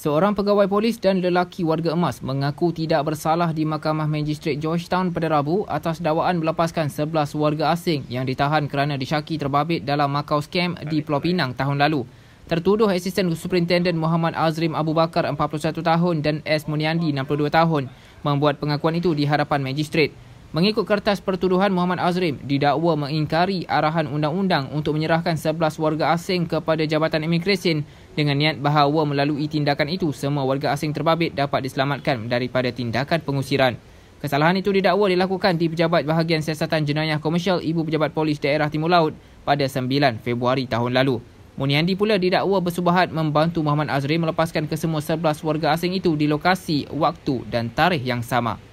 Seorang pegawai polis dan lelaki warga emas mengaku tidak bersalah di Mahkamah Magistrate Georgetown pada Rabu atas dakwaan melepaskan 11 warga asing yang ditahan kerana disyaki terbabit dalam Macau scam di Pulau Pinang tahun lalu. Tertuduh asisten Superintendent Muhammad Azrim Abu Bakar 41 tahun dan S. Muniandi 62 tahun membuat pengakuan itu di hadapan Magistrate. Mengikut kertas pertuduhan Muhammad Azrim, didakwa mengingkari arahan undang-undang untuk menyerahkan 11 warga asing kepada Jabatan Imigresen dengan niat bahawa melalui tindakan itu semua warga asing terbabit dapat diselamatkan daripada tindakan pengusiran. Kesalahan itu didakwa dilakukan di Pejabat Bahagian Siasatan Jenayah Komersial Ibu Pejabat Polis Daerah Timur Laut pada 9 Februari tahun lalu. Muniandi pula didakwa bersubahat membantu Muhammad Azrim melepaskan kesemua 11 warga asing itu di lokasi, waktu dan tarikh yang sama.